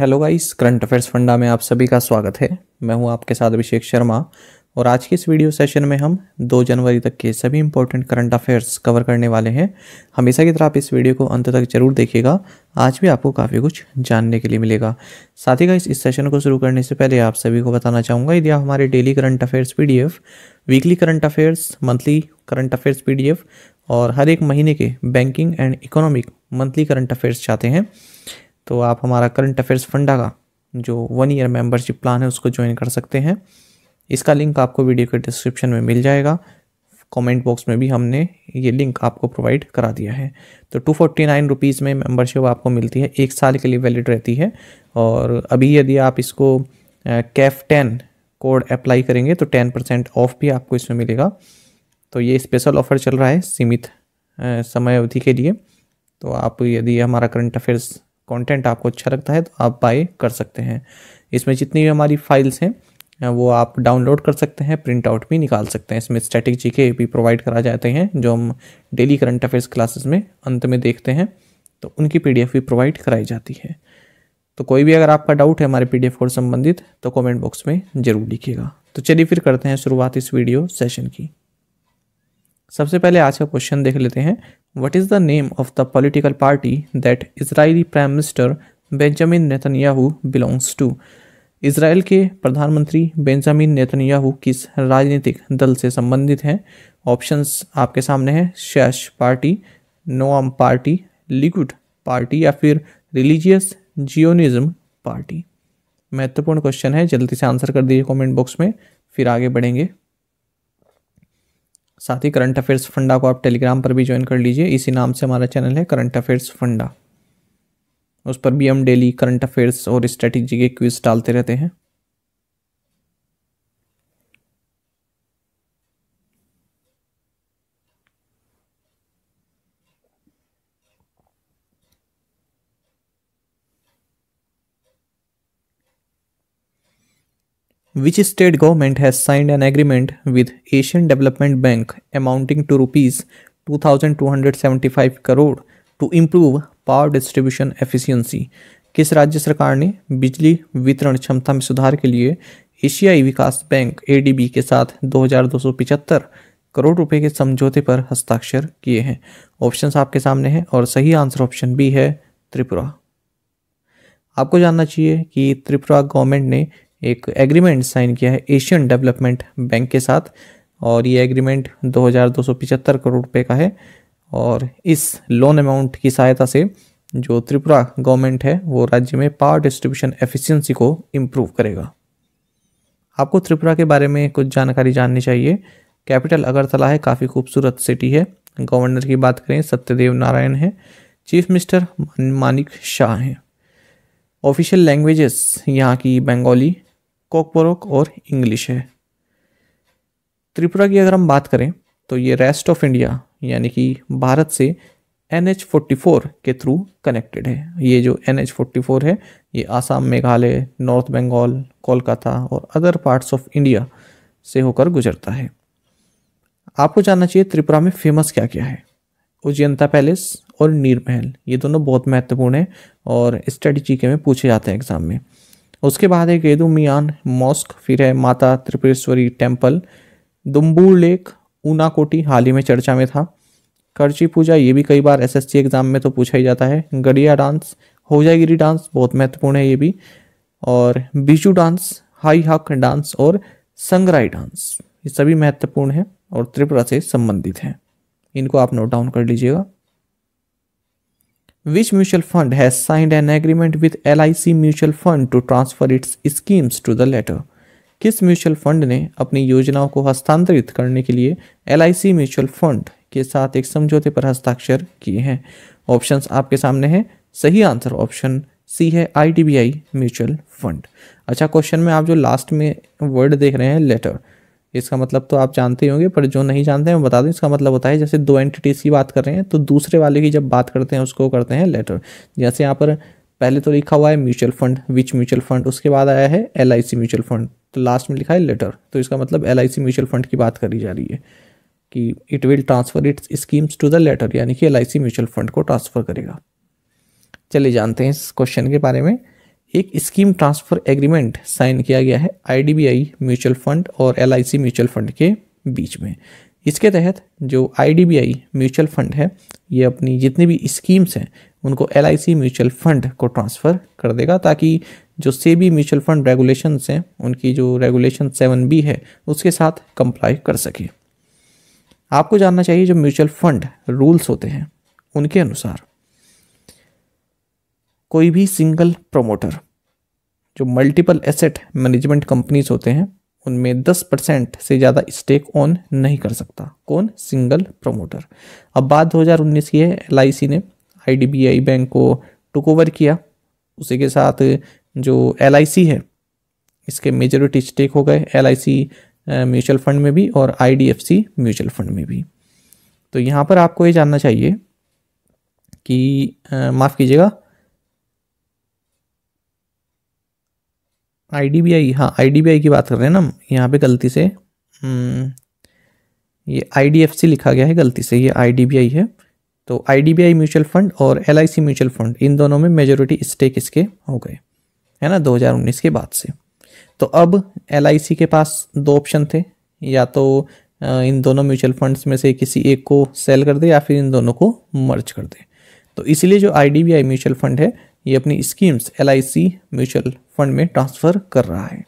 Hello guys current affairs funda में आप सभी का स्वागत है मैं हूं आपके साथ अभिषेक शर्मा और आज के इस वीडियो सेशन में हम 2 जनवरी तक के सभी इंपॉर्टेंट करंट अफेयर्स कवर करने वाले हैं हमेशा की तरह आप इस वीडियो को अंत तक जरूर देखिएगा आज भी आपको काफ़ी कुछ जानने के लिए मिलेगा साथ ही गाइस इस सेशन को शुरू करने से पहले आप सभी को बताना चाहूँगा यदि आप हमारे डेली करंट अफेयर्स पी weekly current affairs monthly current affairs पी और हर एक महीने के banking and economic monthly current affairs चाहते हैं तो आप हमारा करंट अफेयर्स फंडा का जो वन ईयर मेंबरशिप प्लान है उसको ज्वाइन कर सकते हैं इसका लिंक आपको वीडियो के डिस्क्रिप्शन में मिल जाएगा कमेंट बॉक्स में भी हमने ये लिंक आपको प्रोवाइड करा दिया है तो टू फोर्टी नाइन रुपीज़ में मेम्बरशिप आपको मिलती है एक साल के लिए वैलिड रहती है और अभी यदि आप इसको कैफ टेन कोड अप्लाई करेंगे तो टेन परसेंट ऑफ भी आपको इसमें मिलेगा तो ये स्पेशल ऑफर चल रहा है सीमित समय अवधि के लिए तो आप यदि हमारा करंट अफेयर्स कंटेंट आपको अच्छा लगता है तो आप बाय कर सकते हैं इसमें जितनी भी हमारी फाइल्स हैं वो आप डाउनलोड कर सकते हैं प्रिंट आउट भी निकाल सकते हैं इसमें स्टैटिक जी के भी प्रोवाइड करा जाते हैं जो हम डेली करंट अफेयर्स क्लासेस में अंत में देखते हैं तो उनकी पी भी प्रोवाइड कराई जाती है तो कोई भी अगर आपका डाउट है हमारे पी डी संबंधित तो कॉमेंट बॉक्स में ज़रूर लिखिएगा तो चलिए फिर करते हैं शुरुआत इस वीडियो सेशन की सबसे पहले आज का क्वेश्चन देख लेते हैं what is the name of the political party that Israeli prime minister Benjamin Netanyahu belongs to Israel के प्रधानमंत्री बेंजामिन नेतन्याहू किस राजनीतिक दल से संबंधित हैं ऑप्शंस आपके सामने हैं Shas party Noam party Likud party या फिर रिलीजियस जियोनिज्म पार्टी महत्वपूर्ण क्वेश्चन है जल्दी से आंसर कर दीजिए कमेंट बॉक्स में फिर आगे बढ़ेंगे साथ ही करंट अफेयर्स फंडा को आप टेलीग्राम पर भी ज्वाइन कर लीजिए इसी नाम से हमारा चैनल है करंट अफेयर्स फंडा उस पर भी हम डेली करंट अफेयर्स और स्ट्रेटेजी के क्विज डालते रहते हैं which state government has signed an agreement with Asian Development Bank amounting to rupees 2275 crore to improve power distribution efficiency किस राज्य सरकार ने बिजली वितरण क्षमता में सुधार के लिए एशियाई विकास बैंक एडीबी के साथ 2275 करोड़ रुपए के समझौते पर हस्ताक्षर किए हैं ऑप्शंस आपके सामने हैं और सही आंसर ऑप्शन बी है त्रिपुरा आपको जानना चाहिए कि त्रिपुरा गवर्नमेंट ने एक एग्रीमेंट साइन किया है एशियन डेवलपमेंट बैंक के साथ और ये एग्रीमेंट 2275 करोड़ रुपए का है और इस लोन अमाउंट की सहायता से जो त्रिपुरा गवर्नमेंट है वो राज्य में पावर डिस्ट्रीब्यूशन एफिशिएंसी को इम्प्रूव करेगा आपको त्रिपुरा के बारे में कुछ जानकारी जाननी चाहिए कैपिटल अगरतला है काफ़ी खूबसूरत सिटी है गवर्नर की बात करें सत्यदेव नारायण है चीफ मिनिस्टर मानिक शाह हैं ऑफिशियल लैंग्वेजेस यहाँ की बंगाली कोकबोरोक और इंग्लिश है त्रिपुरा की अगर हम बात करें तो ये रेस्ट ऑफ इंडिया यानी कि भारत से एन एच फोर्टी फोर के थ्रू कनेक्टेड है ये जो एन एच फोर्टी फोर है ये आसाम मेघालय नॉर्थ बंगाल कोलकाता और अदर पार्ट्स ऑफ इंडिया से होकर गुजरता है आपको जानना चाहिए त्रिपुरा में फेमस क्या क्या है उजयंता पैलेस और नीर महल ये दोनों बहुत महत्वपूर्ण है और स्टडी चीके के में पूछे जाते हैं एग्जाम में उसके बाद है गेदू मियान मॉस्क फिर है माता त्रिपुरेश्वरी टेम्पल दुम्बूर लेक ऊनाकोटी हाल ही में चर्चा में था करची पूजा ये भी कई बार एसएससी एग्ज़ाम में तो पूछा ही जाता है गड़िया डांस होजागिरी डांस बहुत महत्वपूर्ण है ये भी और बीजू डांस हाई हक डांस और संगराई डांस ये सभी महत्वपूर्ण हैं और त्रिपुरा से संबंधित हैं इनको आप नोट डाउन कर लीजिएगा Which mutual fund has signed an agreement with LIC Mutual Fund to transfer its schemes to the latter? किस म्यूचुअल फंड ने अपनी योजनाओं को हस्तांतरित करने के लिए एल म्यूचुअल फंड के साथ एक समझौते पर हस्ताक्षर किए हैं ऑप्शंस आपके सामने हैं सही आंसर ऑप्शन सी है आई म्यूचुअल फंड अच्छा क्वेश्चन में आप जो लास्ट में वर्ड देख रहे हैं लेटर इसका मतलब तो आप जानते ही होंगे पर जो नहीं जानते हैं बता दूं इसका मतलब होता है जैसे दो एंटिटीज़ की बात कर रहे हैं तो दूसरे वाले की जब बात करते हैं उसको करते हैं लेटर जैसे यहाँ पर पहले तो लिखा हुआ है mutual fund which mutual fund उसके बाद आया है एल म्यूचुअल फंड तो लास्ट में लिखा है लेटर तो इसका मतलब एल म्यूचुअल फंड की बात करी जा रही है कि it will transfer its schemes to the latter यानी कि एल म्यूचुअल फंड को ट्रांसफ़र करेगा चलिए जानते हैं इस क्वेश्चन के बारे में एक स्कीम ट्रांसफर एग्रीमेंट साइन किया गया है आईडीबीआई म्यूचुअल फंड और एलआईसी म्यूचुअल फंड के बीच में इसके तहत जो आईडीबीआई म्यूचुअल फंड है ये अपनी जितनी भी स्कीम्स हैं उनको एल म्यूचुअल फंड को ट्रांसफ़र कर देगा ताकि जो सेबी म्यूचुअल फंड रेगुलेशंस हैं उनकी जो रेगुलेशन सेवन बी है उसके साथ कंप्लाई कर सके आपको जानना चाहिए जो म्यूचुअल फंड रूल्स होते हैं उनके अनुसार कोई भी सिंगल प्रोमोटर जो मल्टीपल एसेट मैनेजमेंट कंपनीज होते हैं उनमें 10 परसेंट से ज़्यादा स्टेक ऑन नहीं कर सकता कौन सिंगल प्रोमोटर अब बात 2019 की है एल ने आई बैंक को टुक ओवर किया उसी के साथ जो एल है इसके मेजोरिटी स्टेक हो गए एल म्यूचुअल फंड में भी और आई म्यूचुअल फंड में भी तो यहाँ पर आपको ये जानना चाहिए कि माफ़ कीजिएगा आई डी बी आई हाँ आई डी बी आई की बात कर रहे हैं ना यहाँ पे गलती से हम्म, ये आई डी एफ सी लिखा गया है गलती से ये आई डी बी आई है तो I D B I mutual fund और L I C mutual fund इन दोनों में मेजोरिटी स्टेक इसके हो गए है ना 2019 के बाद से तो अब एल आई सी के पास दो ऑप्शन थे या तो इन दोनों म्यूचुअल फंड्स में से किसी एक को सेल कर दे या फिर इन दोनों को मर्ज कर दे तो इसलिए जो I D B I mutual fund है ये अपनी स्कीम्स एल म्यूचुअल फंड में ट्रांसफर कर रहा है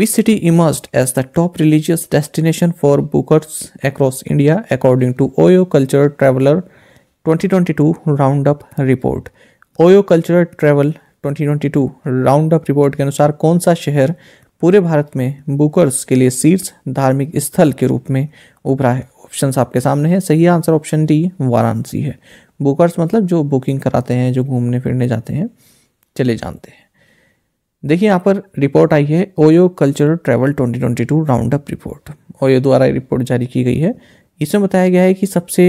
which city emerged as the top religious destination for bookers across India according to Oyo culture traveller 2022 round report Oyo cultural travel 2022 round report के अनुसार कौन सा शहर पूरे भारत में बुकर्स के लिए शीर्ष धार्मिक स्थल के रूप में उभरा है ऑप्शन आपके सामने हैं सही आंसर ऑप्शन डी वाराणसी है बुकर्स मतलब जो बुकिंग कराते हैं जो घूमने फिरने जाते हैं चले जानते हैं देखिए यहाँ पर रिपोर्ट आई है Oyo cultural travel 2022 round up report Oyo द्वारा रिपोर्ट जारी की गई है इसमें बताया गया है कि सबसे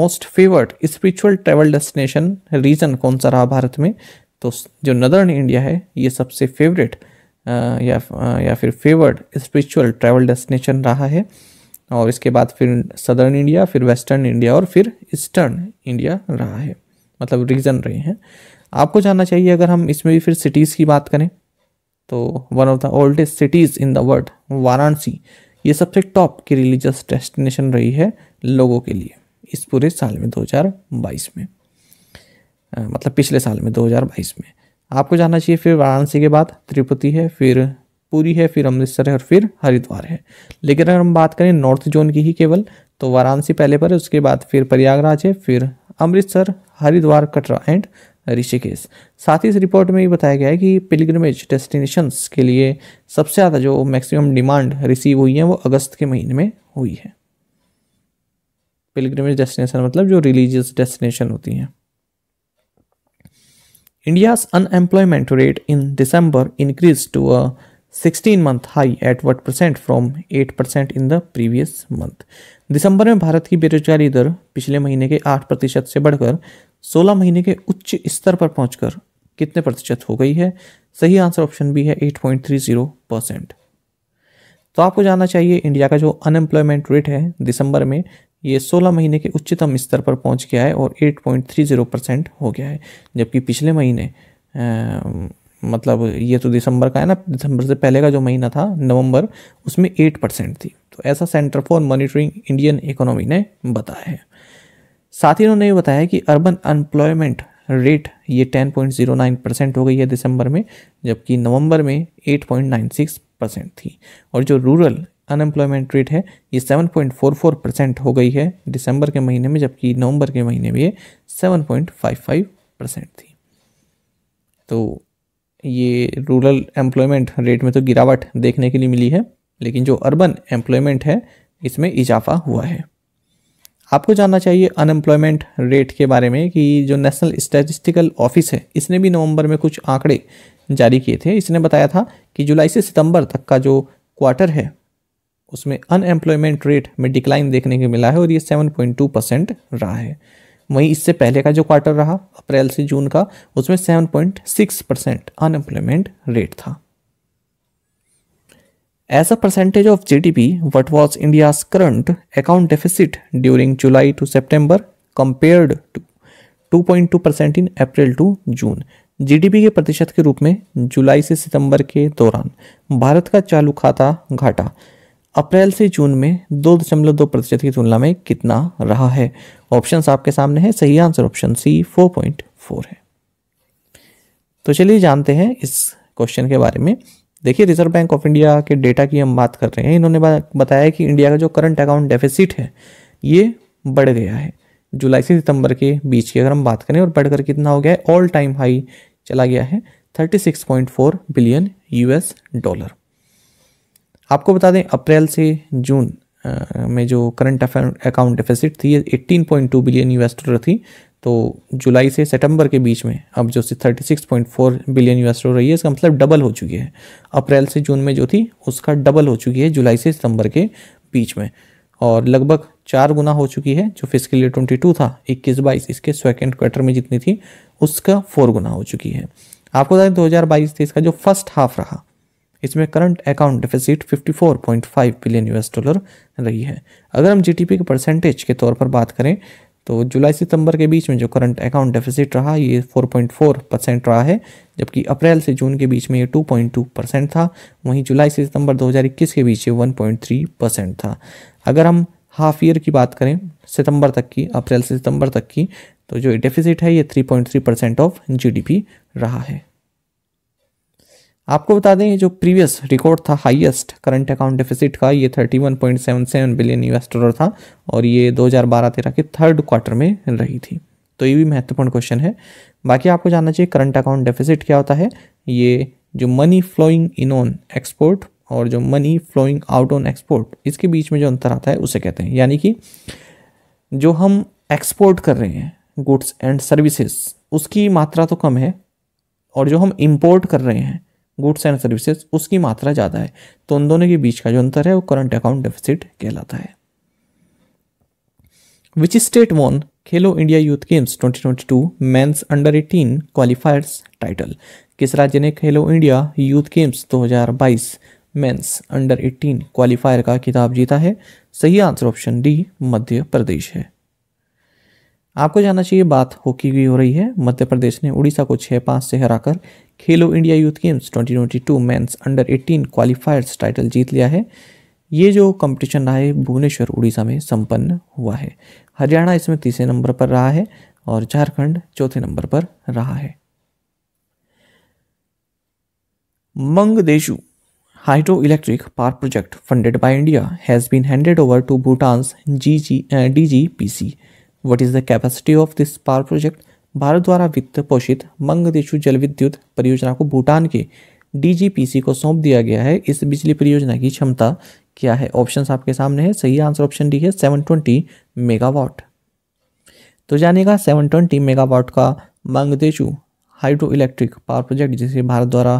most favoured spiritual travel destination region कौन सा रहा भारत में तो जो नदर्न इंडिया है ये सबसे फेवरेट या या फिर फेवर्ड स्पिरिचुअल ट्रैवल डेस्टिनेशन रहा है और इसके बाद फिर सदर्न इंडिया फिर वेस्टर्न इंडिया और फिर ईस्टर्न इंडिया रहा है मतलब रीजन रहे हैं आपको जानना चाहिए अगर हम इसमें भी फिर सिटीज़ की बात करें तो one of the oldest cities in the world Varanasi ये सबसे टॉप की रिलीजियस डेस्टिनेशन रही है लोगों के लिए इस पूरे साल में 2022 में आ, मतलब पिछले साल में 2022 में आपको जानना चाहिए फिर वाराणसी के बाद तिरुपति है फिर पूरी है फिर अमृतसर है और फिर हरिद्वार है लेकिन अगर हम बात करें नॉर्थ जोन की ही केवल तो वाराणसी पहले पर है उसके बाद फिर प्रयागराज है फिर अमृतसर हरिद्वार कटरा एंड ऋषिकेश साथ ही इस रिपोर्ट में ये बताया गया है कि पिलग्रमेज डेस्टिनेशंस के लिए सबसे ज़्यादा जो मैक्सिमम डिमांड रिसीव हुई है वो अगस्त के महीने में हुई है पिलग्रमेज डेस्टिनेशन मतलब जो रिलीजियस डेस्टिनेशन होती हैं India's unemployment rate in December increase to a 16 month high at what percent from 8 percent in the previous month दिसंबर में भारत की बेरोजगारी दर पिछले महीने के 8 प्रतिशत से बढ़कर 16 महीने के उच्च स्तर पर पहुंचकर कितने प्रतिशत हो गई है सही आंसर ऑप्शन बी है 8.30 परसेंट तो आपको जानना चाहिए इंडिया का जो अनएम्प्लॉयमेंट रेट है दिसंबर में ये 16 महीने के उच्चतम स्तर पर पहुंच गया है और 8.30 परसेंट हो गया है जबकि पिछले महीने आ, मतलब ये तो दिसंबर का है ना दिसंबर से पहले का जो महीना था नवंबर उसमें एट परसेंट थी तो ऐसा Centre for Monitoring Indian Economy ने बताया है साथ ही उन्होंने ये बताया कि अर्बन अनएम्प्लॉयमेंट रेट ये ten point zero nine percent हो गई है दिसंबर में जबकि नवंबर में eight point nine six percent थी और जो रूरल अनएम्प्लॉयमेंट रेट है ये seven point four four percent हो गई है दिसंबर के महीने में जबकि नवंबर के महीने में ये seven point five five percent थी तो ये रूरल एम्प्लॉयमेंट रेट में तो गिरावट देखने के लिए मिली है लेकिन जो अर्बन एम्प्लॉयमेंट है इसमें इजाफा हुआ है आपको जानना चाहिए अनएम्प्लॉयमेंट रेट के बारे में कि जो नेशनल स्टैटिस्टिकल ऑफिस है इसने भी नवंबर में कुछ आंकड़े जारी किए थे इसने बताया था कि जुलाई से सितंबर तक का जो क्वार्टर है उसमें अनएम्प्लॉयमेंट रेट में डिक्लाइन देखने को मिला है और ये टू परसेंट रहा है वहीं इससे पहले का जो क्वार्टर रहा अप्रैल से जून का उसमें 7.6 पॉइंट परसेंट अनएम्प्लॉयमेंट रेट था as a percentage of GDP what was India current account deficit during July to September compare to 2.2 percent in April to June GDP के प्रतिशत के रूप में जुलाई से सितंबर के दौरान भारत का चालू खाता घाटा अप्रैल से जून में दो दशमलव दो प्रतिशत की तुलना में कितना रहा है ऑप्शंस आपके सामने है सही answer option C four point four है तो चलिए जानते हैं इस क्वेश्चन के बारे में देखिए रिजर्व बैंक ऑफ इंडिया के डेटा की हम बात कर रहे हैं इन्होंने बताया कि इंडिया का जो करंट अकाउंट डेफिसिट है ये बढ़ गया है जुलाई से सितंबर के बीच की अगर हम बात करें और बढ़कर कितना हो गया है ऑल टाइम हाई चला गया है फोर बिलियन यूएस डॉलर आपको बता दें अप्रैल से जून में जो करंट अकाउंट डेफिसिट थी ये टू बिलियन यू डॉलर थी तो जुलाई से सितंबर के बीच में अब जो thirty six point four billion U dollar रही है इसका मतलब डबल हो चुकी है अप्रैल से जून में जो थी उसका डबल हो चुकी है जुलाई से सितंबर के बीच में और लगभग चार गुना हो चुकी है जो फिजिकल ईयर ट्वेंटी टू था इक्कीस बाईस इसके सेकेंड क्वार्टर में जितनी थी उसका फोर गुना हो चुकी है आपको बताएं दो हज़ार बाईस तेईस का जो फर्स्ट हाफ रहा इसमें current account deficit 54.5 billion US dollar रही है अगर हम जीटीपी के परसेंटेज के तौर पर बात करें तो जुलाई सितंबर के बीच में जो करंट अकाउंट डेफिसिट रहा ये 4.4 परसेंट रहा है जबकि अप्रैल से जून के बीच में ये 2.2 परसेंट था वहीं जुलाई से सितंबर 2021 के बीच ये 1.3 परसेंट था अगर हम हाफ ईयर की बात करें सितंबर तक की अप्रैल से सितंबर तक की तो जो डेफिसिट है ये 3.3 परसेंट ऑफ जी रहा है आपको बता दें जो प्रीवियस रिकॉर्ड था हाईएस्ट करंट अकाउंट डेficit का ये 31.77 बिलियन यूएस डॉलर था और ये 2012-13 के थर्ड क्वार्टर में रही थी तो ये भी महत्वपूर्ण क्वेश्चन है बाकी आपको जानना चाहिए करंट अकाउंट डेफिसिट क्या होता है ये जो money flowing in on export और जो money flowing out on export इसके बीच में जो अंतर आता है उसे कहते हैं यानी कि जो हम एक्सपोर्ट कर रहे हैं गुड्स एंड सर्विसेज उसकी मात्रा तो कम है और जो हम इम्पोर्ट कर रहे हैं गुड्स एंड सर्विसेज उसकी मात्रा ज़्यादा है तो उन दोनों के बीच का जो अंतर है वो करंट अकाउंट डेफिसिट कहलाता है which state won Khelo India Youth Games 2022 twenty two men's under eighteen qualifiers title किस राज्य ने खेलो इंडिया यूथ गेम्स 2022 हजार बाईस मैंस अंडर एटीन क्वालिफायर का खिताब जीता है सही answer option D Madhya Pradesh है आपको जानना चाहिए बात हॉकी की हो रही है मध्य प्रदेश ने उड़ीसा को छः पाँच से हराकर Khelo India Youth Games 2022 men's under 18 qualifiers title जीत लिया है ये जो कंपटीशन रहा है भुवनेश्वर उड़ीसा में संपन्न हुआ है हरियाणा इसमें तीसरे नंबर पर रहा है और झारखंड चौथे नंबर पर रहा है Mangdechhu hydro electric power project funded by India has been handed over to Bhutan's G G D G P C what is the capacity of this power project Bharat द्वारा वित्त पोषित मंगदेशु जल विद्युत परियोजना को भूटान के डीजीपीसी को सौंप दिया गया है इस बिजली परियोजना की क्षमता क्या है ऑप्शंस आपके सामने है सही आंसर ऑप्शन डी है 720 मेगावाट तो जानेगा 720 मेगावाट का Mangdechhu hydro electric power project जिसे भारत द्वारा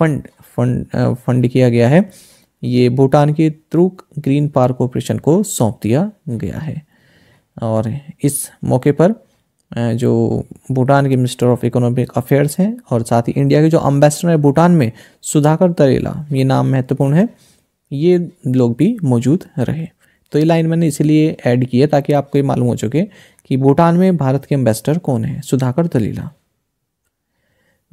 फंड फंड फंड किया गया है ये भूटान के त्रुक ग्रीन पार्क कॉरपोरेशन को सौंप दिया गया है और इस मौके पर जो भूटान के मिनिस्टर ऑफ इकोनॉमिक अफेयर्स हैं और साथ ही इंडिया के जो अम्बेसडर है भूटान में सुधाकर तरेला ये नाम महत्वपूर्ण है ये लोग भी मौजूद रहे तो ये लाइन मैंने इसीलिए ऐड की है ताकि आपको ये मालूम हो चुके कि भूटान में भारत के एम्बेसडर कौन है Sudhakar Dalela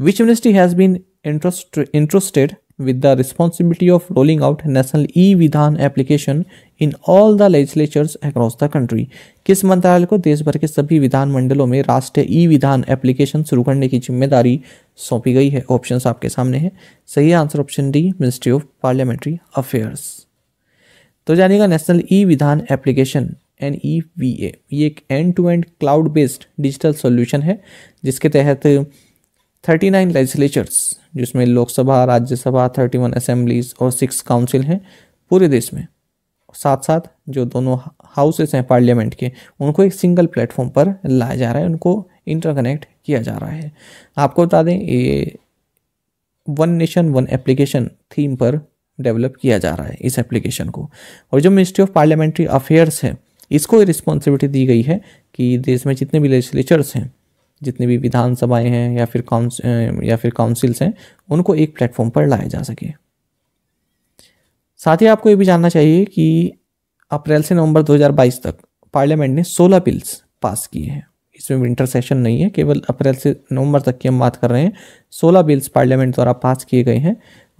which ministry has been interested with the responsibility of rolling out national e Vidhan application in all the legislatures across the country किस मंत्रालय को देश भर के सभी विधानमंडलों में राष्ट्रीय ई विधान एप्लीकेशन शुरू करने की जिम्मेदारी सौंपी गई है ऑप्शन आपके सामने हैं सही answer option D ministry of parliamentary affairs तो जानिएगा national e Vidhan application N E V A ये एक end to end cloud based digital solution है जिसके तहत थर्टी नाइन लेजिस्लेचर्स जिसमें Lok Sabha Rajya Sabha thirty one assemblies और सिक्स काउंसिल हैं पूरे देश में साथ साथ जो दोनों हाउसेस हैं पार्लियामेंट के उनको एक सिंगल प्लेटफॉर्म पर लाया जा रहा है उनको इंटरकनेक्ट किया जा रहा है आपको बता दें ये one nation one application theme पर डेवलप किया जा रहा है इस एप्लीकेशन को और जो मिनिस्ट्री ऑफ पार्लियामेंट्री अफेयर्स है इसको रिस्पॉन्सिबिलिटी दी गई है कि देश में जितने भी लेजिस्लेचर्स हैं जितने भी विधानसभाएं हैं या फिर काउंस या फिर काउंसिल्स हैं उनको एक प्लेटफॉर्म पर लाया जा सके साथ ही आपको ये भी जानना चाहिए कि अप्रैल से नवंबर 2022 तक पार्लियामेंट ने 16 बिल्स पास किए हैं इसमें विंटर सेशन नहीं है केवल अप्रैल से नवंबर तक की हम बात कर रहे हैं सोलह बिल्स पार्लियामेंट द्वारा पास किए गए हैं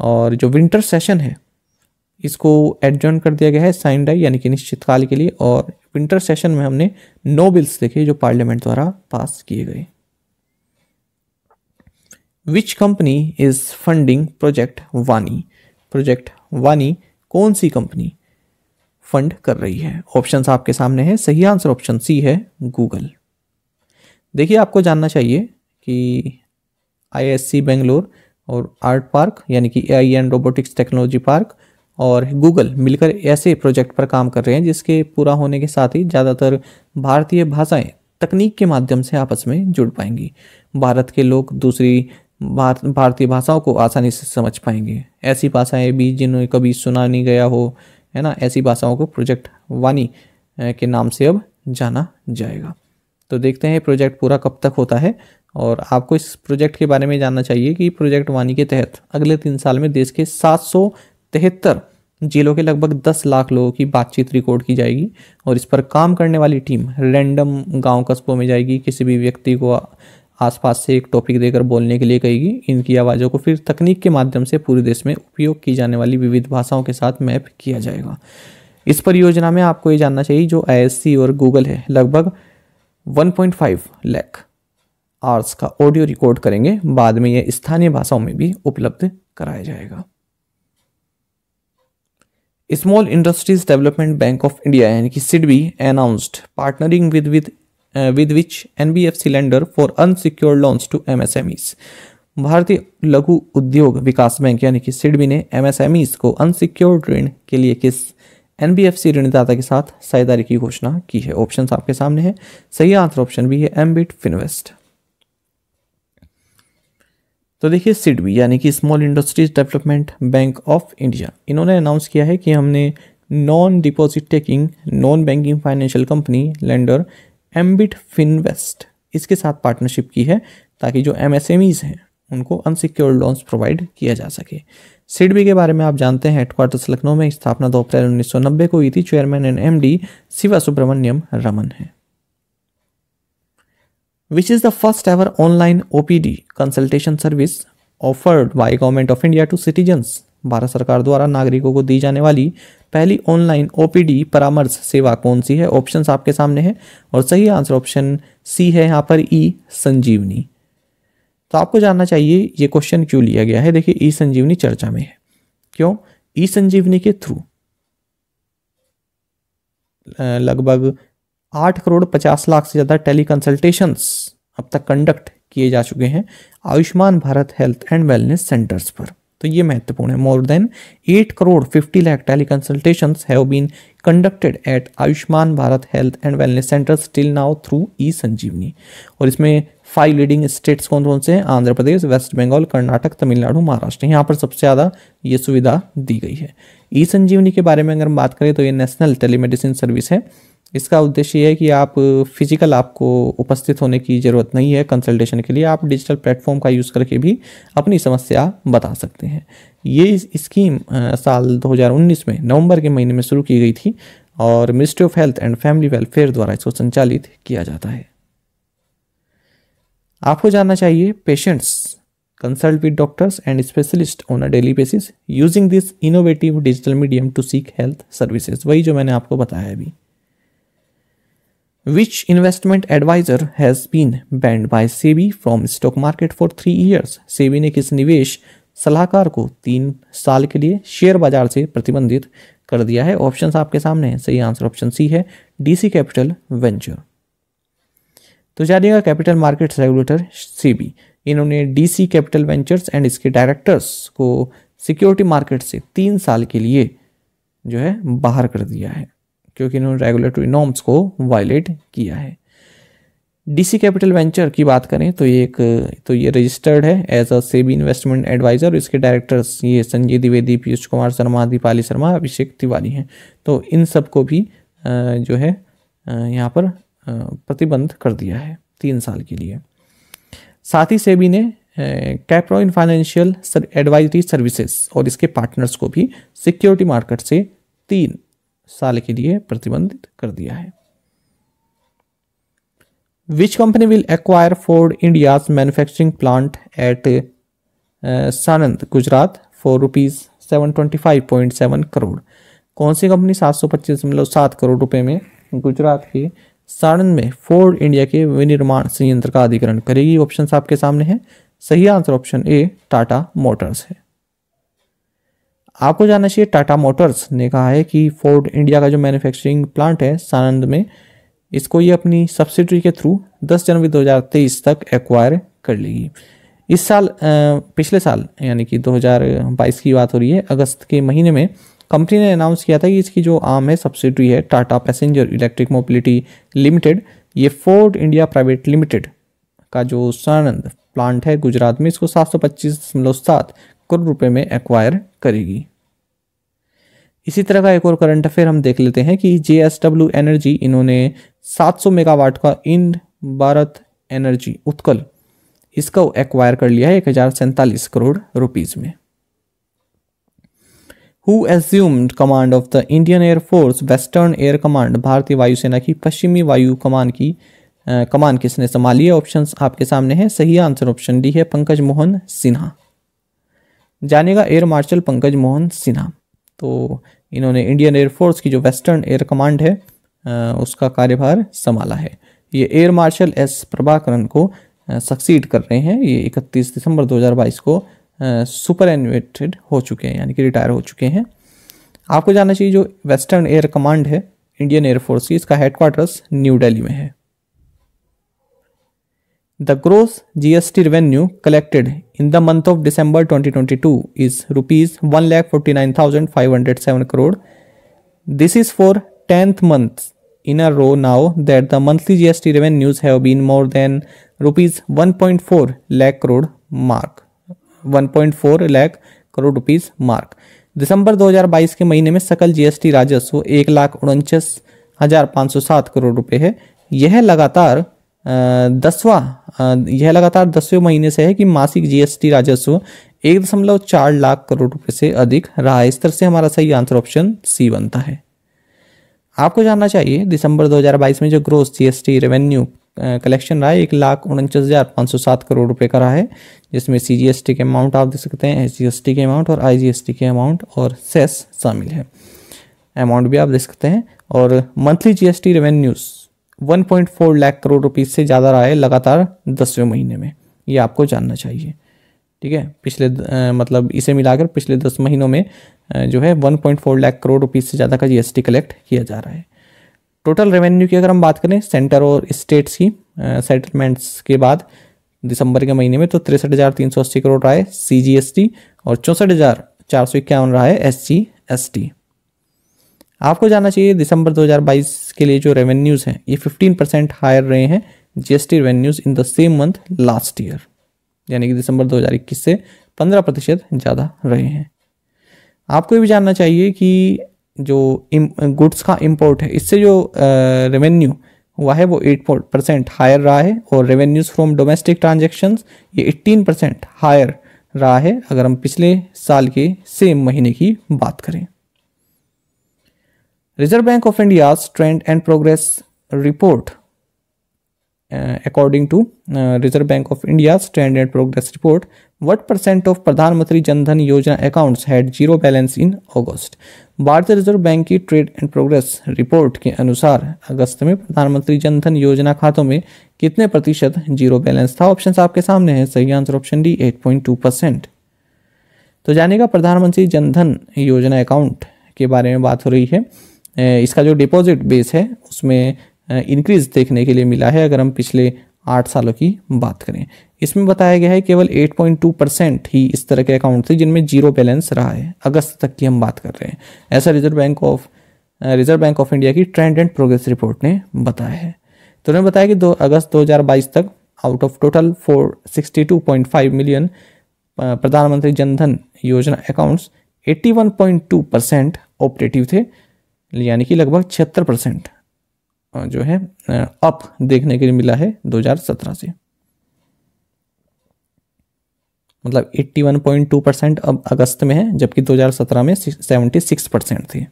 और जो विंटर सेशन है इसको एडजॉइन कर दिया गया है साइन डाई यानी कि निश्चितकाल के लिए और विंटर सेशन में हमने नो बिल्स देखे जो पार्लियामेंट द्वारा पास किए गए which company is funding project Vaani project Vaani कौन सी कंपनी फंड कर रही है ऑप्शन आपके सामने है सही आंसर ऑप्शन सी है गूगल देखिए आपको जानना चाहिए कि आईएससी बेंगलोर और आर्ट पार्क यानी कि AI and robotics technology park और गूगल मिलकर ऐसे प्रोजेक्ट पर काम कर रहे हैं जिसके पूरा होने के साथ ही ज़्यादातर भारतीय भाषाएं तकनीक के माध्यम से आपस में जुड़ पाएंगी भारत के लोग दूसरी भारतीय भाषाओं को आसानी से समझ पाएंगे ऐसी भाषाएं भी जिन्हें कभी सुना नहीं गया हो है ना ऐसी भाषाओं को प्रोजेक्ट वानी के नाम से अब जाना जाएगा तो देखते हैं प्रोजेक्ट पूरा कब तक होता है और आपको इस प्रोजेक्ट के बारे में जानना चाहिए कि प्रोजेक्ट वानी के तहत अगले तीन साल में देश के 700 तिहत्तर जिलों के लगभग दस लाख लोगों की बातचीत रिकॉर्ड की जाएगी और इस पर काम करने वाली टीम रैंडम गांव कस्बों में जाएगी किसी भी व्यक्ति को आसपास से एक टॉपिक देकर बोलने के लिए कहेगी इनकी आवाज़ों को फिर तकनीक के माध्यम से पूरे देश में उपयोग की जाने वाली विविध भाषाओं के साथ मैप किया जाएगा इस परियोजना में आपको ये जानना चाहिए जो आई और गूगल है लगभग 1.5 लाख आर्स का ऑडियो रिकॉर्ड करेंगे बाद में यह स्थानीय भाषाओं में भी उपलब्ध कराया जाएगा Small Industries Development Bank of India यानी कि SIDBI announced partnering with with with which N B F lender for unsecured loans to M S M भारतीय लघु उद्योग विकास बैंक यानी कि सिडबी ने एम एस एम ईस को अनसिक्योर्ड ऋण के लिए किस एन बी एफ सी ऋणदाता के साथ साझेदारी की घोषणा की है ऑप्शन आपके सामने है सही आंसर ऑप्शन भी है बिट फिनवेस्ट तो देखिए सिडबी यानी कि Small Industries Development Bank of India इन्होंने अनाउंस किया है कि हमने non deposit taking non banking financial company lender Ambit Finvest इसके साथ पार्टनरशिप की है ताकि जो एम हैं उनको अनसिक्योर्ड लोन्स प्रोवाइड किया जा सके सिडबी के बारे में आप जानते हैं हेडक्वार्टर्स लखनऊ में स्थापना दो अप्रैल उन्नीस को हुई थी chairman and D Shiva Subramaniam Raman है which is the first ever online OPD consultation service offered by Government of India to citizens. Bharat सरकार द्वारा नागरिकों को दी जाने वाली पहली ऑनलाइन ओपीडी परामर्श सेवा कौन सी है ऑप्शन आपके सामने है और सही आंसर ऑप्शन सी है यहाँ पर ई e, संजीवनी तो आपको जानना चाहिए ये क्वेश्चन क्यों लिया गया है देखिए ई e संजीवनी चर्चा में है क्यों ई e संजीवनी के थ्रू लगभग आठ करोड़ पचास लाख से ज़्यादा टेली कंसल्टेशंस अब तक कंडक्ट किए जा चुके हैं Ayushman Bharat health and wellness centres पर तो ये महत्वपूर्ण है more than eight crore fifty lakh teleconsultation have been conducted at Ayushman Bharat health and wellness centres till now through e Sanjeevani और इसमें फाइव लीडिंग स्टेट्स कौन कौन से हैं आंध्र प्रदेश वेस्ट बंगाल कर्नाटक तमिलनाडु महाराष्ट्र यहाँ पर सबसे ज़्यादा ये सुविधा दी गई है ई संजीवनी के बारे में अगर हम बात करें तो ये नेशनल टेलीमेडिसिन सर्विस है इसका उद्देश्य यह है कि आप फिजिकल आपको उपस्थित होने की ज़रूरत नहीं है कंसल्टेशन के लिए आप डिजिटल प्लेटफॉर्म का यूज़ करके भी अपनी समस्या बता सकते हैं ये स्कीम साल 2019 में नवंबर के महीने में शुरू की गई थी और ministry of health and family welfare द्वारा इसको संचालित किया जाता है आपको जानना चाहिए patients consult with doctors and specialist on a daily basis using this innovative digital medium to seek health services वही जो मैंने आपको बताया अभी Which investment advisor has been banned by SEBI from stock market for three years SEBI ने किस निवेश सलाहकार को तीन साल के लिए शेयर बाजार से प्रतिबंधित कर दिया है ऑप्शंस आपके सामने हैं सही आंसर ऑप्शन सी है डीसी कैपिटल वेंचर तो जानिएगा कैपिटल मार्केट रेगुलेटर सेबी इन्होंने डीसी कैपिटल वेंचर्स एंड इसके डायरेक्टर्स को सिक्योरिटी मार्केट से तीन साल के लिए जो है बाहर कर दिया है क्योंकि इन्होंने रेगुलेटरी नॉर्म्स को वायलेट किया है डीसी कैपिटल वेंचर की बात करें तो ये एक तो ये रजिस्टर्ड है as a SEBI investment adviser इसके डायरेक्टर्स ये संजय द्विवेदी पीयूष कुमार शर्मा दीपाली शर्मा अभिषेक तिवारी हैं तो इन सब को भी जो है यहाँ पर प्रतिबंध कर दिया है तीन साल के लिए साथ ही सेबी ने कैप्रो इन फाइनेंशियल एडवाइजरी सर्विसेज और इसके पार्टनर्स को भी सिक्योरिटी मार्केट से तीन साल के लिए प्रतिबंधित कर दिया है which company will acquire Ford India manufacturing plant at Sanand Gujarat for rupees seven twenty five point seven crore कौन सी कंपनी सात सौ पच्चीस दशमलव सात करोड़ रुपए में गुजरात के सानंद में फोर्ड इंडिया के विनिर्माण संयंत्र का अधिग्रहण करेगी ऑप्शन आपके सामने है सही answer option A Tata Motors है आपको जानना चाहिए टाटा मोटर्स ने कहा है कि फोर्ड इंडिया का जो मैन्युफैक्चरिंग प्लांट है सानंद में इसको ये अपनी सब्सिडरी के थ्रू 10 जनवरी 2023 तक एक्वायर कर लेगी इस साल पिछले साल यानी कि 2022 की बात हो रही है अगस्त के महीने में कंपनी ने अनाउंस किया था कि इसकी जो आम है सब्सिडरी है Tata passenger electric mobility limited ये फोर्ड इंडिया प्राइवेट लिमिटेड का जो सानंद प्लांट है गुजरात में इसको सात करोड़ रुपए में एक्वायर करेगी इसी तरह का एक और करंट अफेयर हम देख लेते हैं कि जे एस डब्ल्यू एनर्जी इन्होंने 700 मेगावाट का इंड भारत एनर्जी उत्कल इसका एक्वायर कर लिया है एक करोड़ रुपीज में who assumed command of the Indian Air Force Western Air Command भारतीय वायुसेना की पश्चिमी वायु कमान की कमान किसने संभाली है ऑप्शंस आपके सामने हैं सही आंसर ऑप्शन डी है पंकज मोहन सिन्हा जानेगा एयर मार्शल पंकज मोहन सिन्हा तो इन्होंने इंडियन एयरफोर्स की जो वेस्टर्न एयर कमांड है उसका कार्यभार संभाला है ये एयर मार्शल एस प्रभाकरण को सक्सीड कर रहे हैं ये 31 दिसंबर 2022 को सुपर एनिवेटेड हो चुके हैं यानी कि रिटायर हो चुके हैं आपको जानना चाहिए जो वेस्टर्न एयर कमांड है इंडियन एयरफोर्स की इसका हेडक्वार्टर्स न्यू दिल्ली में है The gross GST revenue collected in the month of December 2022 is rupees 1,49,507 crore. This is for 10th month in a row now that the monthly GST revenues have been more than rupees 1.4 lakh crore mark. 1.4 lakh crore rupees mark दिसंबर 2022 के महीने में सकल GST राजस्व एक लाख उनचास हजार पाँच सौ सात करोड़ रुपए है यह लगातार दसवा यह लगातार दसवें महीने से है कि मासिक जीएसटी राजस्व एक दशमलव चार लाख करोड़ रुपए से अधिक रहा है इस तरह से हमारा सही आंसर ऑप्शन सी बनता है आपको जानना चाहिए दिसंबर 2022 में जो ग्रोस जीएसटी रेवेन्यू कलेक्शन रहा है एक लाख उनचास हज़ार पाँच सौ सात करोड़ रुपए का रहा है जिसमें सी जी एस टी के अमाउंट आप देख सकते हैं एस जी एस टी के अमाउंट और आई जी एस टी के अमाउंट और सेस शामिल है अमाउंट भी आप देख सकते हैं और monthly GST revenues 1.4 lakh crore rupees से ज़्यादा रहा है लगातार दसवें महीने में ये आपको जानना चाहिए ठीक है पिछले आ, मतलब इसे मिलाकर पिछले दस महीनों में आ, जो है 1.4 लाख करोड़ रुपीज़ से ज़्यादा का जीएसटी कलेक्ट किया जा रहा है टोटल रेवेन्यू की अगर हम बात करें सेंटर और स्टेट्स की सेटलमेंट्स के बाद दिसंबर के महीने में तो तिरसठ हज़ार तीन सौ अस्सी करोड़ रहा है सी जी एस टी और चौंसठ हज़ार चार सौ इक्यावन रहा है एस जी एस टी आपको जानना चाहिए दिसंबर 2022 के लिए जो रेवेन्यूज हैं ये 15 परसेंट हायर रहे हैं GST revenues in the same month last year यानी कि दिसंबर 2021 से 15 प्रतिशत ज़्यादा रहे हैं आपको ये भी जानना चाहिए कि जो गुड्स का इम्पोर्ट है इससे जो रेवेन्यू हुआ है वो एट परसेंट हायर रहा है और रेवेन्यूज फ्रॉम डोमेस्टिक ट्रांजेक्शन ये एट्टीन परसेंट हायर रहा है अगर हम पिछले साल के सेम महीने की बात करें reserve bank of India trend and progress report according to reserve bank of India trend and progress report what percent of Pradhan Mantri Jan Dhan Yojana accounts had zero balance in August भारतीय रिजर्व बैंक की ट्रेड एंड प्रोग्रेस रिपोर्ट के अनुसार अगस्त में प्रधानमंत्री जनधन योजना खातों में कितने प्रतिशत जीरो बैलेंस था ऑप्शन आपके सामने हैं सही answer option D eight point two percent तो जानेगा प्रधानमंत्री जनधन योजना अकाउंट के बारे में बात हो रही है इसका जो डिपॉजिट बेस है उसमें इंक्रीज देखने के लिए मिला है अगर हम पिछले आठ सालों की बात करें इसमें बताया गया है केवल 8.2 परसेंट ही इस तरह के अकाउंट थे जिनमें जीरो बैलेंस रहा है अगस्त तक की हम बात कर रहे हैं ऐसा Reserve bank of Reserve bank of India की ट्रेंड एंड प्रोग्रेस रिपोर्ट ने बताया है तो उन्होंने बताया कि दो अगस्त 2022 तक out of total four million Pradhan Mantri Jan Dhan Yojana accounts eighty percent operative थे यानी कि लगभग छिहत्तर परसेंट जो है अप देखने के लिए मिला है 2017 से मतलब 81.2 परसेंट अब अगस्त में है जबकि 2017 में 76 परसेंट थी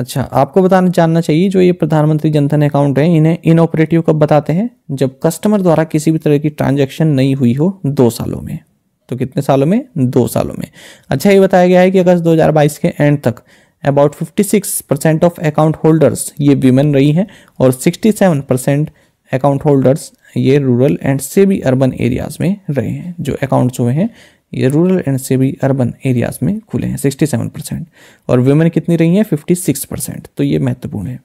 अच्छा आपको बताना जानना चाहिए जो ये प्रधानमंत्री जनधन अकाउंट है इन्हें इनऑपरेटिव कब बताते हैं जब कस्टमर द्वारा किसी भी तरह की ट्रांजैक्शन नहीं हुई हो दो सालों में तो कितने सालों में दो सालों में अच्छा ये बताया गया है कि अगस्त 2022 के एंड तक about 56 percent of account holders ये वीमेन रही हैं और 67 परसेंट अकाउंट होल्डर्स ये rural and semi urban areas में रहे हैं जो अकाउंट्स हुए हैं ये rural and semi urban areas में खुले हैं 67 परसेंट और वुमेन कितनी रही हैं 56 परसेंट तो ये महत्वपूर्ण है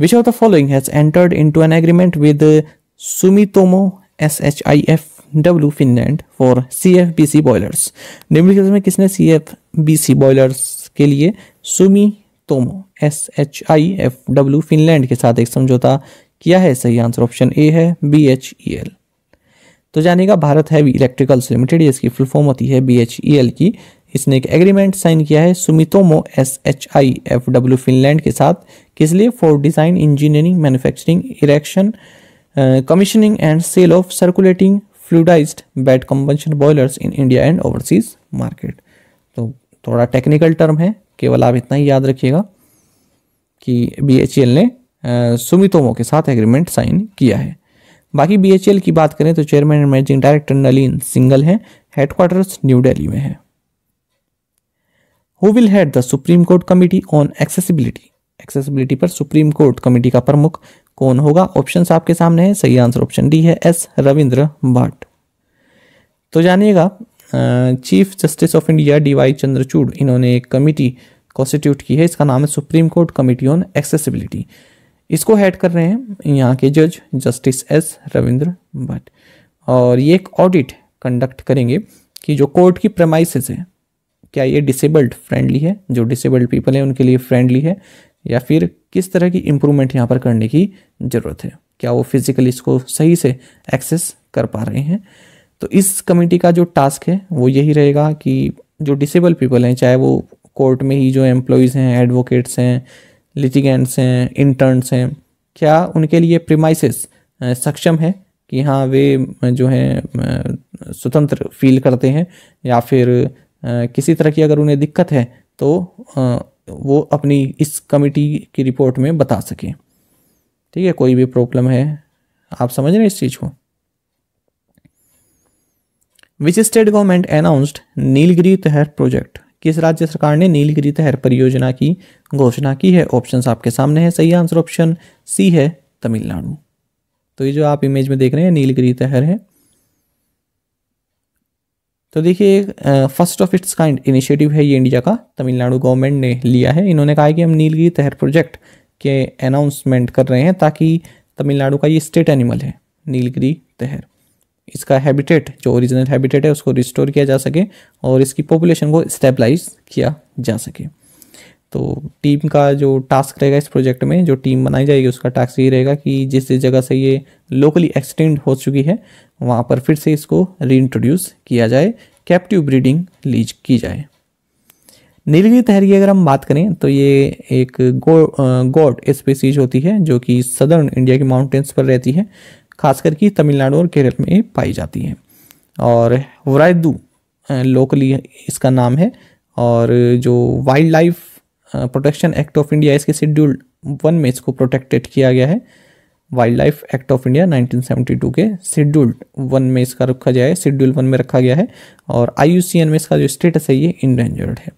which of the following has entered into an agreement with Sumitomo S H I F W Finland for C F B C boilers निम्नलिखित में किसने C F B C boilers के लिए Sumitomo S H I F W Finland के साथ एक समझौता किया है सही आंसर ऑप्शन ए है बी एच ई एल तो जानेगा भारत हैवी इलेक्ट्रिकल्स लिमिटेड इसकी फुल फॉर्म होती है बी एच ई एल की इसने एक एग्रीमेंट साइन किया है Sumitomo S H I F W Finland के साथ किस लिए for design engineering manufacturing erection commissioning and sale of circulating fluidised bed combustion boilers in India and overseas market तो थोड़ा टेक्निकल टर्म है केवल आप इतना ही याद रखिएगा कि बी ने सुमितोमो के साथ एग्रीमेंट साइन किया है बाकी बी की बात करें तो chairman and managing director Nalin Singhal हैं हेडक्वार्टर्स न्यू दिल्ली में है who will head the Supreme Court committee on accessibility accessibility पर सुप्रीम कोर्ट कमेटी का प्रमुख कौन होगा ऑप्शन आपके सामने है सही आंसर ऑप्शन डी है एस रविंद्र भट्ट तो जानिएगा chief justice of India D Y Chandrachud इन्होंने एक कमिटी कॉन्स्टिट्यूट की है इसका नाम है Supreme Court committee on accessibility इसको हेड कर रहे हैं यहाँ के जज जस्टिस एस रविंद्र भट्ट और ये एक ऑडिट कंडक्ट करेंगे कि जो कोर्ट की प्रमाइसिस है क्या ये डिसेबल्ड फ्रेंडली है जो डिसेबल्ड पीपल हैं उनके लिए फ्रेंडली है या फिर किस तरह की इम्प्रूवमेंट यहाँ पर करने की ज़रूरत है क्या वो फिजिकली इसको सही से एक्सेस कर पा रहे हैं तो इस कमेटी का जो टास्क है वो यही रहेगा कि जो डिसेबल पीपल हैं चाहे वो कोर्ट में ही जो एम्प्लॉयज़ हैं एडवोकेट्स हैं लिटिगेंट्स हैं इंटर्नस हैं क्या उनके लिए प्रिमाइसेस सक्षम है कि हाँ वे जो हैं स्वतंत्र फील करते हैं या फिर किसी तरह की अगर उन्हें दिक्कत है तो वो अपनी इस कमेटी की रिपोर्ट में बता सकें ठीक है कोई भी प्रॉब्लम है आप समझ रहे हैं इस चीज़ को which state government announced Nilgiri tahr project किस राज्य सरकार ने नीलगिरी तहर परियोजना की घोषणा की है ऑप्शंस आपके सामने है सही आंसर ऑप्शन सी है तमिलनाडु तो ये जो आप इमेज में देख रहे हैं नीलगिरी तहर है तो देखिए first of its kind initiative है ये इंडिया का तमिलनाडु गवर्नमेंट ने लिया है इन्होंने कहा है कि हम नीलगिरी तहर प्रोजेक्ट के अनाउंसमेंट कर रहे हैं ताकि तमिलनाडु का ये स्टेट एनिमल है नीलगिरी तहर इसका हैबिटेट जो ओरिजिनल हैबिटेट है उसको रिस्टोर किया जा सके और इसकी पॉपुलेशन को स्टेबलाइज किया जा सके तो टीम का जो टास्क रहेगा इस प्रोजेक्ट में जो टीम बनाई जाएगी उसका टास्क ये रहेगा कि जिस जगह से ये लोकली एक्सटेंड हो चुकी है वहाँ पर फिर से इसको रीइंट्रोड्यूस किया जाए कैप्टिव ब्रीडिंग लीज की जाए नीलगिरी तहरी अगर हम बात करें तो ये एक गो गोड स्पेसीज होती है जो कि सदर्न इंडिया के माउंटेन्स पर रहती है खासकर करके तमिलनाडु और केरल में पाई जाती है और वरायदू लोकली इसका नाम है और जो Wildlife Protection Act of India इसके शेड्यूल वन में इसको प्रोटेक्टेड किया गया है Wildlife Act of India 1972 के शेड्यूल वन में इसका रखा है शेड्यूल वन में रखा गया है और आई में इसका जो स्टेटस है ये इंडेंजर्ड है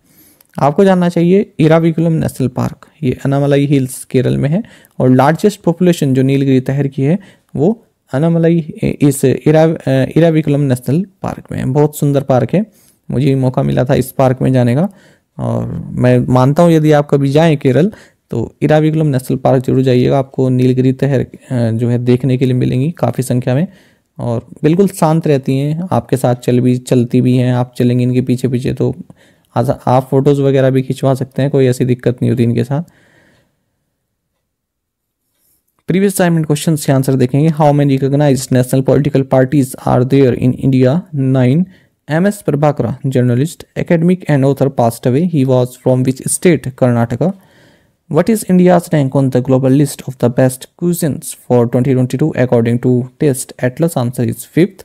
आपको जानना चाहिए इराविकुलम नेशनल पार्क ये अनामलाई हिल्स केरल में है और लार्जेस्ट पॉपुलेशन जो नीलगिरी तहर की है वो अनामलाई इस इरा इराविकुलम नेशनल पार्क में है बहुत सुंदर पार्क है मुझे मौका मिला था इस पार्क में जाने का और मैं मानता हूँ यदि आप कभी जाएँ केरल तो इराविकुलम नेशनल पार्क जरूर जाइएगा आपको नीलगिरी तहर जो है देखने के लिए मिलेंगी काफ़ी संख्या में और बिल्कुल शांत रहती हैं आपके साथ चल भी चलती भी हैं आप चलेंगे इनके पीछे पीछे तो आप फ़ोटोज़ वगैरह भी खिंचवा सकते हैं कोई ऐसी दिक्कत नहीं होती इनके साथ प्रीवियस टाइम क्वेश्चन से आंसर देखेंगे how many recognise national political parties are there in India nine M.S. Prabhakara, journalist, academic and author passed away. He was from which state? Karnataka. What is India's rank on the global list of the best cuisines for 2022 according to Taste Atlas? Answer is 5th.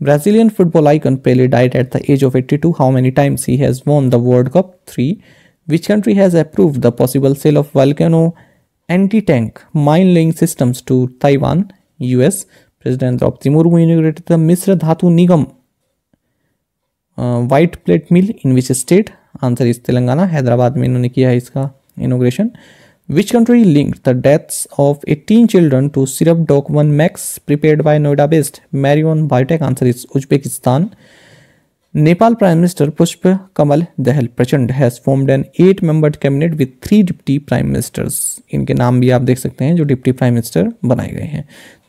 Brazilian football icon Pele died at the age of 82. How many times he has won the World Cup? 3. Which country has approved the possible sale of volcano anti-tank mine-laying systems to Taiwan? US. President Draupadi Murmu inaugurated the Misra Dhatu Nigam white plate mill in which state answer is Telangana Hyderabad में इन्होंने किया है इसका inauguration which country link the deaths of eighteen children to syrup Doc one Max prepared by Noida based Marion Biotech answer is Uzbekistan Nepal prime minister Pushpa Kamal Dahal Prachanda has formed an eight member cabinet with three deputy prime ministers इनके नाम भी आप देख सकते हैं जो deputy prime minister बनाए गए हैं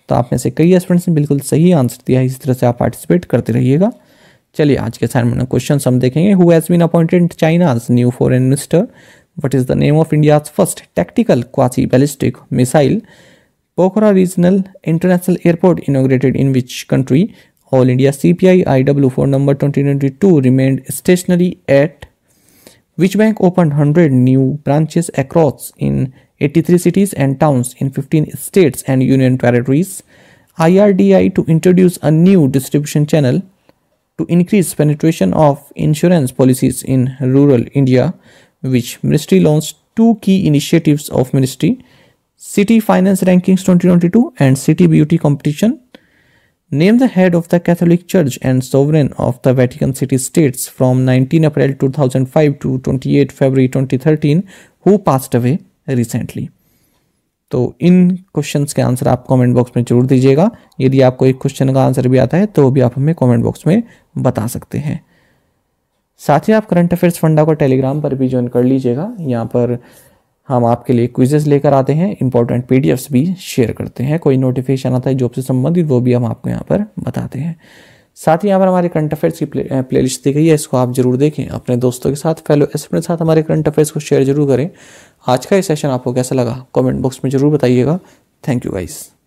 तो आप में से कई स्टूडेंट्स ने बिल्कुल सही आंसर दिया है इसी तरह से आप पार्टिसिपेट करते रहिएगा चलिए आज के असाइनमेंट में क्वेश्चन हम देखेंगे who has been appointed China's new foreign minister what is the name of India first tactical quasi ballistic missile Pokhara Regional International Airport inaugurated in which country all India C P I I W for November twenty twenty two remained stationary at which bank opened 100 new branches across in 83 cities and towns in 15 states and union territories irdi to introduce a new distribution channel to increase penetration of insurance policies in rural India, which ministry launched two key initiatives of ministry, City Finance Rankings 2022 and City Beauty Competition. Name the head of the Catholic Church and sovereign of the Vatican City States from 19 April 2005 to 28 February 2013 who passed away recently. तो इन question के answer आप comment box में जरूर दीजिएगा यदि आपको एक क्वेश्चन का आंसर भी आता है तो भी आप हमें कमेंट बॉक्स में बता सकते हैं साथ ही आप करंट अफेयर्स फंडा को टेलीग्राम पर भी ज्वाइन कर लीजिएगा यहाँ पर हम आपके लिए क्विजेस लेकर आते हैं इंपॉर्टेंट पीडीएफ्स भी शेयर करते हैं कोई नोटिफिकेशन आता है जॉब से संबंधित वो भी हम आपको यहाँ पर बताते हैं साथ ही यहाँ पर हमारे करंट अफेयर्स की प्ले लिस्ट दी गई है इसको आप जरूर देखें अपने दोस्तों के साथ फेलो एसएफ के साथ हमारे करंट अफेयर्स को शेयर जरूर करें आज का ये सेशन आपको कैसा लगा कमेंट बॉक्स में जरूर बताइएगा थैंक यू गाइस